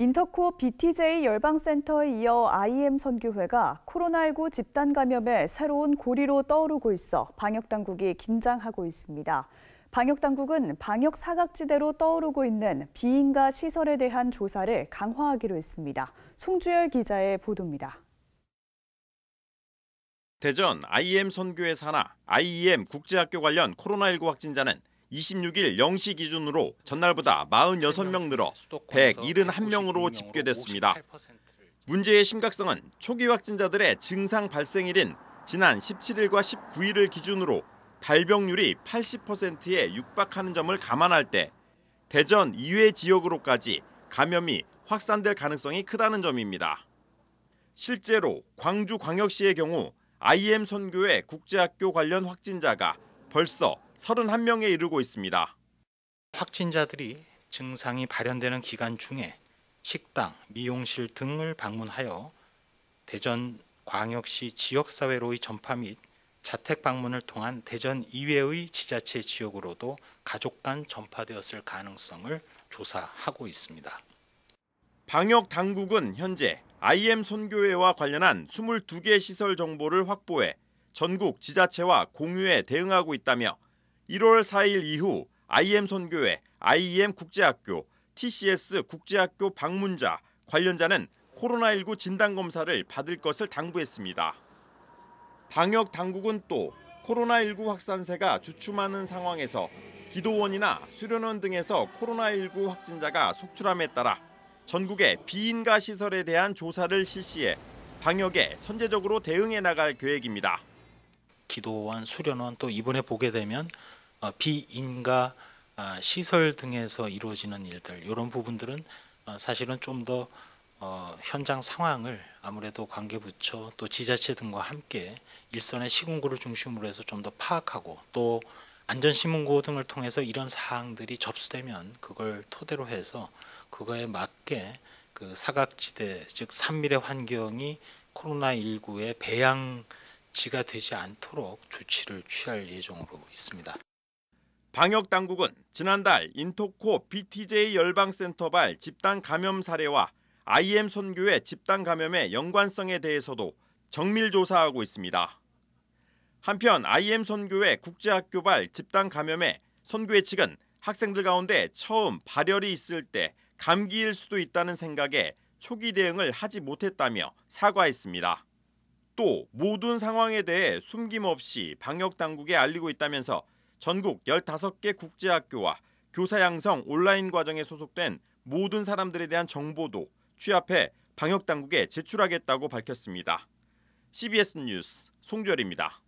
인터코 BTJ 열방센터에 이어 IM 선교회가 코로나19 집단 감염의 새로운 고리로 떠오르고 있어 방역당국이 긴장하고 있습니다. 방역당국은 방역 사각지대로 떠오르고 있는 비인가 시설에 대한 조사를 강화하기로 했습니다. 송주열 기자의 보도입니다. 대전 IM 선교회 산하 IEM 국제학교 관련 코로나19 확진자는 26일 0시 기준으로 전날보다 46명 늘어 171명으로 집계됐습니다. 문제의 심각성은 초기 확진자들의 증상 발생일인 지난 17일과 19일을 기준으로 발병률이 80%에 육박하는 점을 감안할 때 대전 이외 지역으로까지 감염이 확산될 가능성이 크다는 점입니다. 실제로 광주광역시의 경우 IM 선교회 국제학교 관련 확진자가 벌써 31명에 이르고 있습니다. 확진자들이 증상이 발현되는 기간 중에 식당, 미용실 등을 방문하여 대전 광역시 지역사회로의 전파 및 자택 방문을 통한 대전 이외의 지자체 지역으로도 가족 간 전파되었을 가능성을 조사하고 있습니다. 방역 당국은 현재 IM 선교회와 관련한 22개 시설 정보를 확보해 전국 지자체와 공유에 대응하고 있다며 1월 4일 이후 IM 선교회, IEM 국제학교, TCS 국제학교 방문자 관련자는 코로나19 진단 검사를 받을 것을 당부했습니다. 방역 당국은 또 코로나19 확산세가 주춤하는 상황에서 기도원이나 수련원 등에서 코로나19 확진자가 속출함에 따라 전국의 비인가 시설에 대한 조사를 실시해 방역에 선제적으로 대응해 나갈 계획입니다. 기도원, 수련원 또 이번에 보게 되면 어, 비인가 아, 시설 등에서 이루어지는 일들 이런 부분들은 어, 사실은 좀더 어, 현장 상황을 아무래도 관계부처 또 지자체 등과 함께 일선의 시군구를 중심으로 해서 좀 더 파악하고 또 안전신문고 등을 통해서 이런 사항들이 접수되면 그걸 토대로 해서 그거에 맞게 그 사각지대 즉 산밀의 환경이 코로나19의 배양지가 되지 않도록 조치를 취할 예정으로 있습니다. 방역 당국은 지난달 인토코 BTJ 열방센터발 집단 감염 사례와 IM 선교회 집단 감염의 연관성에 대해서도 정밀 조사하고 있습니다. 한편 IM 선교회 국제학교발 집단 감염에 선교회 측은 학생들 가운데 처음 발열이 있을 때 감기일 수도 있다는 생각에 초기 대응을 하지 못했다며 사과했습니다. 또 모든 상황에 대해 숨김없이 방역 당국에 알리고 있다면서 전국 15개 국제학교와 교사 양성 온라인 과정에 소속된 모든 사람들에 대한 정보도 취합해 방역 당국에 제출하겠다고 밝혔습니다. CBS 뉴스 송주열입니다.